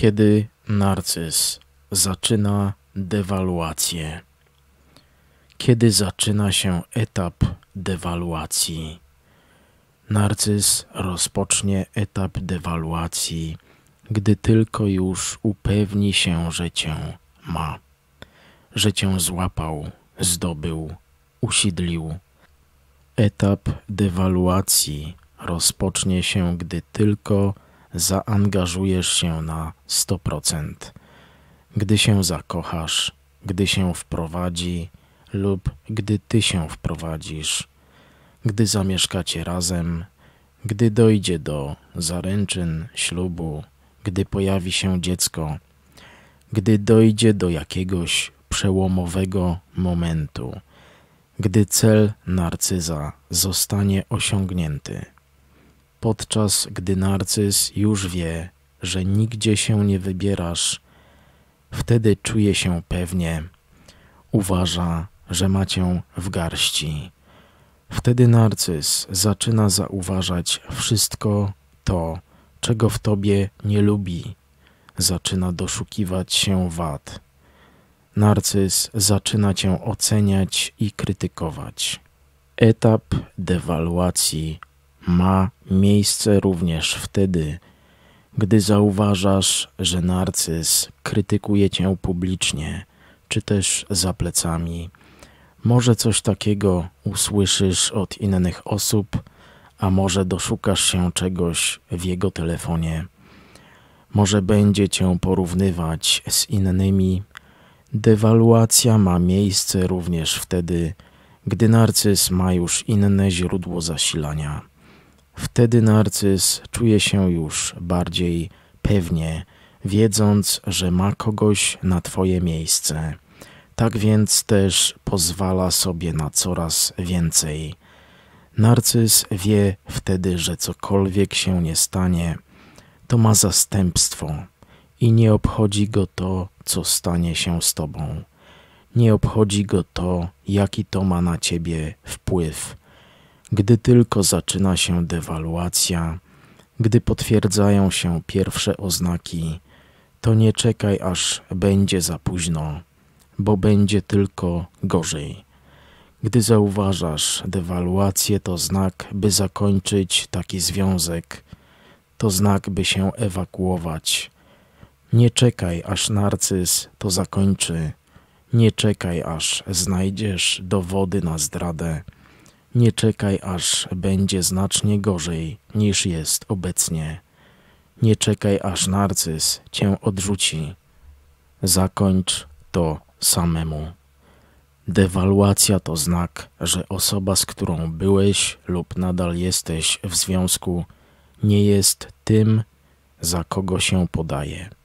kiedy narcyz zaczyna dewaluację? Kiedy zaczyna się etap dewaluacji? Narcyz rozpocznie etap dewaluacji, gdy tylko już upewni się, że cię ma, że cię złapał, zdobył, usidlił. Etap dewaluacji rozpocznie się, gdy tylko zaangażujesz się na 100%. Gdy się zakochasz, gdy się wprowadzi lub gdy ty się wprowadzisz, gdy zamieszkacie razem, gdy dojdzie do zaręczyn, ślubu, gdy pojawi się dziecko, gdy dojdzie do jakiegoś przełomowego momentu, gdy cel narcyza zostanie osiągnięty podczas gdy narcyz już wie, że nigdzie się nie wybierasz, wtedy czuje się pewnie, uważa, że ma cię w garści. Wtedy narcyz zaczyna zauważać wszystko to, czego w tobie nie lubi. Zaczyna doszukiwać się wad. Narcyz zaczyna cię oceniać i krytykować. Etap dewaluacji ma miejsce również wtedy, gdy zauważasz, że narcyz krytykuje cię publicznie, czy też za plecami. Może coś takiego usłyszysz od innych osób, a może doszukasz się czegoś w jego telefonie. Może będzie cię porównywać z innymi. Dewaluacja ma miejsce również wtedy, gdy narcyz ma już inne źródło zasilania. Wtedy narcyz czuje się już bardziej pewnie, wiedząc, że ma kogoś na Twoje miejsce. Tak więc też pozwala sobie na coraz więcej. Narcyz wie wtedy, że cokolwiek się nie stanie, to ma zastępstwo i nie obchodzi go to, co stanie się z tobą. Nie obchodzi go to, jaki to ma na ciebie wpływ gdy tylko zaczyna się dewaluacja, gdy potwierdzają się pierwsze oznaki, to nie czekaj aż będzie za późno, bo będzie tylko gorzej. Gdy zauważasz dewaluację, to znak, by zakończyć taki związek, to znak, by się ewakuować. Nie czekaj, aż narcyz to zakończy. Nie czekaj, aż znajdziesz dowody na zdradę. Nie czekaj, aż będzie znacznie gorzej niż jest obecnie. Nie czekaj, aż narcyz cię odrzuci. Zakończ to samemu. Dewaluacja to znak, że osoba, z którą byłeś lub nadal jesteś w związku, nie jest tym, za kogo się podaje.